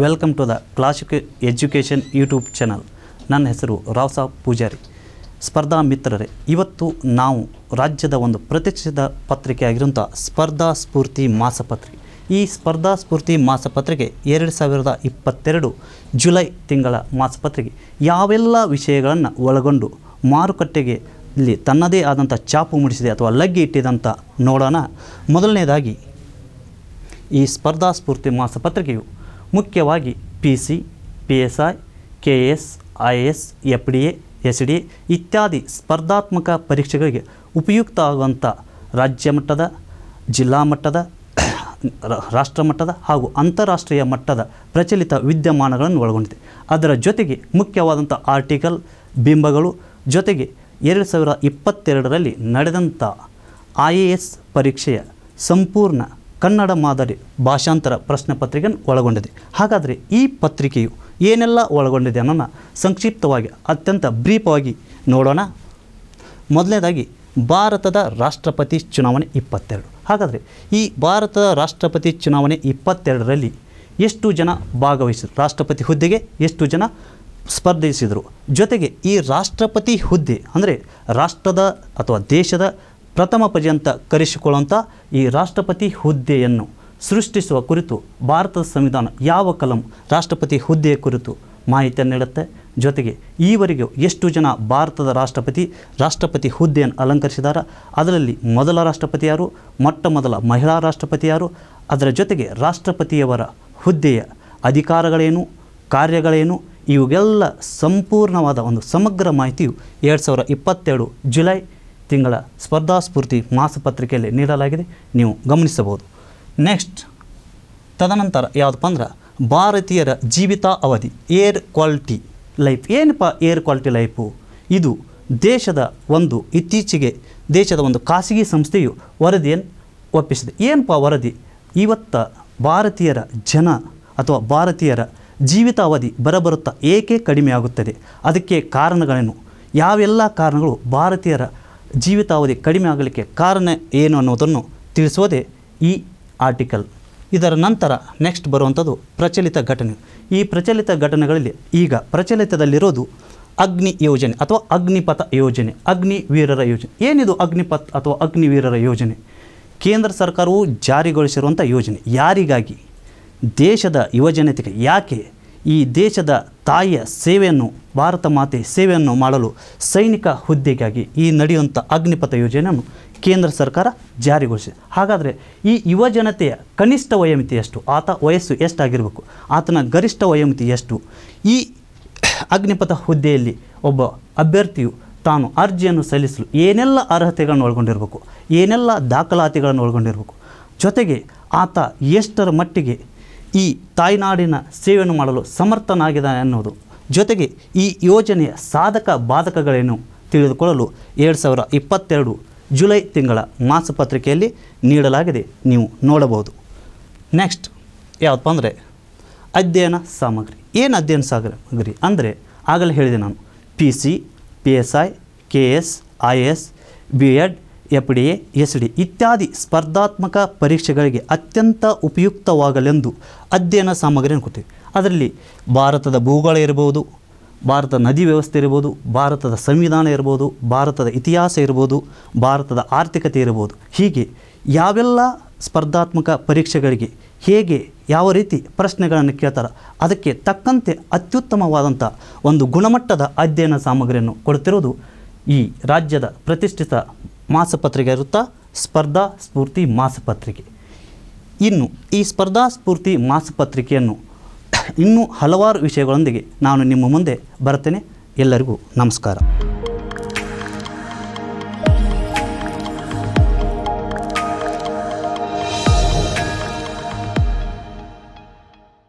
welcome to the classic education YouTube channel ನನ್ನ ಹೆಸರು ರಾವ್ ಸಾಬ್ ಪೂಜಾರಿ ಸ್ಪರ್ಧಾ ಮಿತ್ರರೇ ಇವತ್ತು ನಾವು ರಾಜ್ಯದ ಒಂದು ಪ್ರತಿಷ್ಠಿತ ಪತ್ರಿಕೆಯಾಗಿರುವಂಥ ಸ್ಪರ್ಧಾ ಸ್ಫೂರ್ತಿ ಮಾಸಪತ್ರಿಕೆ ಈ ಸ್ಪರ್ಧಾ ಸ್ಫೂರ್ತಿ ಮಾಸಪತ್ರಿಕೆ ಎರಡು ಸಾವಿರದ ಇಪ್ಪತ್ತೆರಡು ಜುಲೈ ತಿಂಗಳ ಮಾಸಪತ್ರಿಕೆ ಯಾವೆಲ್ಲ ವಿಷಯಗಳನ್ನು ಒಳಗೊಂಡು ಮಾರುಕಟ್ಟೆಗೆ ಇಲ್ಲಿ ತನ್ನದೇ ಆದಂಥ ಚಾಪು ಮೂಡಿಸಿದೆ ಅಥವಾ ಲಗ್ಗೆ ಇಟ್ಟಿದಂಥ ನೋಡೋಣ ಮೊದಲನೇದಾಗಿ ಈ ಸ್ಪರ್ಧಾ ಸ್ಫೂರ್ತಿ ಮಾಸಪತ್ರಿಕೆಯು ಮುಖ್ಯವಾಗಿ P C P S I K S I S F D A S D A ಇತ್ಯಾದಿ ಸ್ಪರ್ಧಾತ್ಮಕ ಪರೀಕ್ಷೆಗಳಿಗೆ ಉಪಯುಕ್ತ ಆಗುವಂಥ ರಾಜ್ಯ ಮಟ್ಟದ ಜಿಲ್ಲಾ ಮಟ್ಟದ ರಾಷ್ಟ್ರ ಮಟ್ಟದ ಹಾಗೂ ಅಂತಾರಾಷ್ಟ್ರೀಯ ಮಟ್ಟದ ಪ್ರಚಲಿತ ವಿದ್ಯಮಾನಗಳನ್ನು ಒಳಗೊಂಡಿದೆ ಅದರ ಜೊತೆಗೆ ಮುಖ್ಯವಾದಂಥ ಆರ್ಟಿಕಲ್ ಬಿಂಬಗಳು ಜೊತೆಗೆ ಎರಡು ಸಾವಿರ ಇಪ್ಪತ್ತೆರಡರಲ್ಲಿ ನಡೆದಂಥ ಐ ಎ ಎಸ್ ಪರೀಕ್ಷೆಯ ಸಂಪೂರ್ಣ ಕನ್ನಡ ಮಾದರಿ ಭಾಷಾಂತರ ಪ್ರಶ್ನೆ ಪತ್ರಿಕೆಯನ್ನು ಒಳಗೊಂಡಿದೆ ಹಾಗಾದರೆ ಈ ಪತ್ರಿಕೆಯು ಏನೆಲ್ಲ ಒಳಗೊಂಡಿದೆ ಅನ್ನೋಣ ಸಂಕ್ಷಿಪ್ತವಾಗಿ ಅತ್ಯಂತ ಬ್ರೀಫಾಗಿ ನೋಡೋಣ ಮೊದಲನೇದಾಗಿ ಭಾರತದ ರಾಷ್ಟ್ರಪತಿ ಚುನಾವಣೆ ಇಪ್ಪತ್ತೆರಡು ಹಾಗಾದರೆ ಈ ಭಾರತದ ರಾಷ್ಟ್ರಪತಿ ಚುನಾವಣೆ ಇಪ್ಪತ್ತೆರಡರಲ್ಲಿ ಎಷ್ಟು ಜನ ಭಾಗವಹಿಸಿದರು ರಾಷ್ಟ್ರಪತಿ ಹುದ್ದೆಗೆ ಎಷ್ಟು ಜನ ಸ್ಪರ್ಧಿಸಿದರು ಜೊತೆಗೆ ಈ ರಾಷ್ಟ್ರಪತಿ ಹುದ್ದೆ ಅಂದರೆ ರಾಷ್ಟ್ರದ ಅಥವಾ ದೇಶದ ಪ್ರಥಮ ಪರ್ಯಂತ ಕರೆಸಿಕೊಳ್ಳುವಂಥ ಈ ರಾಷ್ಟ್ರಪತಿ ಹುದ್ದೆಯನ್ನು ಸೃಷ್ಟಿಸುವ ಕುರಿತು ಭಾರತದ ಸಂವಿಧಾನ ಯಾವ ಕಲಂ ರಾಷ್ಟ್ರಪತಿ ಹುದ್ದೆಯ ಕುರಿತು ಮಾಹಿತಿಯನ್ನು ನೀಡುತ್ತೆ ಜೊತೆಗೆ ಈವರೆಗೂ ಎಷ್ಟು ಜನ ಭಾರತದ ರಾಷ್ಟ್ರಪತಿ ರಾಷ್ಟ್ರಪತಿ ಹುದ್ದೆಯನ್ನು ಅಲಂಕರಿಸಿದಾರ ಅದರಲ್ಲಿ ಮೊದಲ ರಾಷ್ಟ್ರಪತಿ ಯಾರು ಮೊಟ್ಟ ಮೊದಲ ಮಹಿಳಾ ರಾಷ್ಟ್ರಪತಿ ಯಾರು ಅದರ ಜೊತೆಗೆ ರಾಷ್ಟ್ರಪತಿಯವರ ಹುದ್ದೆಯ ಅಧಿಕಾರಗಳೇನು ಕಾರ್ಯಗಳೇನು ಇವುಗೆಲ್ಲ ಸಂಪೂರ್ಣವಾದ ಒಂದು ಸಮಗ್ರ ಮಾಹಿತಿಯು ಎರಡು ಸಾವಿರ ಇಪ್ಪತ್ತೆರಡು ಜುಲೈ ತಿಂಗಳ ಸ್ಪರ್ಧಾಸ್ಫೂರ್ತಿ ಮಾಸಪತ್ರಿಕೆಯಲ್ಲಿ ನೀಡಲಾಗಿದೆ ನೀವು ಗಮನಿಸಬಹುದು ನೆಕ್ಸ್ಟ್ ತದನಂತರ ಯಾವುದಪ್ಪ ಅಂದ್ರೆ ಭಾರತೀಯರ ಜೀವಿತ ಅವಧಿ ಏರ್ ಕ್ವಾಲಿಟಿ ಲೈಫ್ ಏನಪ್ಪ ಏರ್ ಕ್ವಾಲಿಟಿ ಲೈಫು ಇದು ದೇಶದ ಒಂದು ಇತ್ತೀಚೆಗೆ ದೇಶದ ಒಂದು ಖಾಸಗಿ ಸಂಸ್ಥೆಯು ವರದಿಯನ್ನು ಒಪ್ಪಿಸಿದೆ ಏನಪ್ಪ ವರದಿ ಇವತ್ತ ಭಾರತೀಯರ ಜನ ಅಥವಾ ಭಾರತೀಯರ ಜೀವಿತಾವಧಿ ಬರಬರುತ್ತಾ ಏಕೆ ಕಡಿಮೆಯಾಗುತ್ತದೆ ಅದಕ್ಕೆ ಕಾರಣಗಳೇನು ಯಾವೆಲ್ಲ ಕಾರಣಗಳು ಭಾರತೀಯರ ಜೀವಿತಾವಧಿ ಕಡಿಮೆ ಆಗಲಿಕ್ಕೆ ಕಾರಣ ಏನು ಅನ್ನೋದನ್ನು ತಿಳಿಸೋದೇ ಈ ಆರ್ಟಿಕಲ್ ಇದರ ನಂತರ ನೆಕ್ಸ್ಟ್ ಬರುವಂಥದ್ದು ಪ್ರಚಲಿತ ಘಟನೆ ಈ ಪ್ರಚಲಿತ ಘಟನೆಗಳಲ್ಲಿ ಈಗ ಪ್ರಚಲಿತದಲ್ಲಿರೋದು ಅಗ್ನಿ ಯೋಜನೆ ಅಥವಾ ಅಗ್ನಿಪಥ ಯೋಜನೆ ಅಗ್ನಿವೀರರ ಯೋಜನೆ ಏನಿದು ಅಗ್ನಿಪಥ್ ಅಥವಾ ಅಗ್ನಿವೀರರ ಯೋಜನೆ ಕೇಂದ್ರ ಸರ್ಕಾರವು ಜಾರಿಗೊಳಿಸಿರುವಂಥ ಯೋಜನೆ ಯಾರಿಗಾಗಿ ದೇಶದ ಯುವಜನತೆಗೆ ಯಾಕೆ ಈ ದೇಶದ ತಾಯಿಯ ಸೇವೆಯನ್ನು ಭಾರತ ಮಾತೆ ಸೇವೆಯನ್ನು ಮಾಡಲು ಸೈನಿಕ ಹುದ್ದೆಗಾಗಿ ಈ ನಡೆಯುವಂಥ ಅಗ್ನಿಪಥ ಯೋಜನೆಯನ್ನು ಕೇಂದ್ರ ಸರ್ಕಾರ ಜಾರಿಗೊಳಿಸಿದೆ ಹಾಗಾದರೆ ಈ ಯುವ ಜನತೆಯ ಕನಿಷ್ಠ ವಯೋಮಿತಿ ಎಷ್ಟು ಆತ ವಯಸ್ಸು ಎಷ್ಟಾಗಿರಬೇಕು ಆತನ ಗರಿಷ್ಠ ವಯೋಮಿತಿ ಎಷ್ಟು ಈ ಅಗ್ನಿಪಥ ಹುದ್ದೆಯಲ್ಲಿ ಒಬ್ಬ ಅಭ್ಯರ್ಥಿಯು ತಾನು ಅರ್ಜಿಯನ್ನು ಸಲ್ಲಿಸಲು ಏನೆಲ್ಲ ಅರ್ಹತೆಗಳನ್ನು ಒಳಗೊಂಡಿರಬೇಕು ಏನೆಲ್ಲ ದಾಖಲಾತಿಗಳನ್ನು ಒಳಗೊಂಡಿರಬೇಕು ಜೊತೆಗೆ ಆತ ಎಷ್ಟರ ಮಟ್ಟಿಗೆ ಈ ತಾಯ್ನಾಡಿನ ಸೇವೆಯನ್ನು ಮಾಡಲು ಸಮರ್ಥನಾಗಿದ್ದಾನೆ ಅನ್ನೋದು ಜೊತೆಗೆ ಈ ಯೋಜನೆಯ ಸಾಧಕ ಬಾಧಕಗಳೇನು ತಿಳಿದುಕೊಳ್ಳಲು ಎರಡು ಸಾವಿರ ಇಪ್ಪತ್ತೆರಡು ಜುಲೈ ತಿಂಗಳ ಮಾಸಪತ್ರಿಕೆಯಲ್ಲಿ ನೀಡಲಾಗಿದೆ ನೀವು ನೋಡಬಹುದು ನೆಕ್ಸ್ಟ್ ಯಾವುದಪ್ಪ ಅಂದರೆ ಅಧ್ಯಯನ ಸಾಮಗ್ರಿ ಏನು ಅಧ್ಯಯನ ಸಾಮಗ್ರಿ ಅಂದರೆ ಆಗಲೇ ಹೇಳಿದೆ ನಾನು P C P S I K S I S B Ed F D S D ಇತ್ಯಾದಿ ಸ್ಪರ್ಧಾತ್ಮಕ ಪರೀಕ್ಷೆಗಳಿಗೆ ಅತ್ಯಂತ ಉಪಯುಕ್ತವಾಗಲೆಂದು ಅಧ್ಯಯನ ಸಾಮಗ್ರಿ ಕೊಡ್ತೀವಿ ಅದರಲ್ಲಿ ಭಾರತದ ಭೂಗೋಳ ಇರ್ಬೋದು ಭಾರತದ ನದಿ ವ್ಯವಸ್ಥೆ ಇರ್ಬೋದು ಭಾರತದ ಸಂವಿಧಾನ ಇರ್ಬೋದು ಭಾರತದ ಇತಿಹಾಸ ಇರ್ಬೋದು ಭಾರತದ ಆರ್ಥಿಕತೆ ಇರ್ಬೋದು ಹೀಗೆ ಯಾವೆಲ್ಲ ಸ್ಪರ್ಧಾತ್ಮಕ ಪರೀಕ್ಷೆಗಳಿಗೆ ಹೇಗೆ ಯಾವ ರೀತಿ ಪ್ರಶ್ನೆಗಳನ್ನು ಕೇಳ್ತಾರೆ ಅದಕ್ಕೆ ತಕ್ಕಂತೆ ಅತ್ಯುತ್ತಮವಾದಂಥ ಒಂದು ಗುಣಮಟ್ಟದ ಅಧ್ಯಯನ ಸಾಮಗ್ರಿಯನ್ನು ಕೊಡ್ತಿರೋದು ಈ ರಾಜ್ಯದ ಪ್ರತಿಷ್ಠಿತ ಮಾಸಪತ್ರಿಕೆ ಇರುತ್ತಾ ಸ್ಪರ್ಧಾ ಸ್ಫೂರ್ತಿ ಮಾಸಪತ್ರಿಕೆ ಇನ್ನು ಈ ಸ್ಪರ್ಧಾ ಸ್ಫೂರ್ತಿ ಮಾಸಪತ್ರಿಕೆಯನ್ನು ಇನ್ನೂ ಹಲವಾರು ವಿಷಯಗಳೊಂದಿಗೆ ನಾನು ನಿಮ್ಮ ಮುಂದೆ ಬರ್ತೇನೆ ಎಲ್ಲರಿಗೂ ನಮಸ್ಕಾರ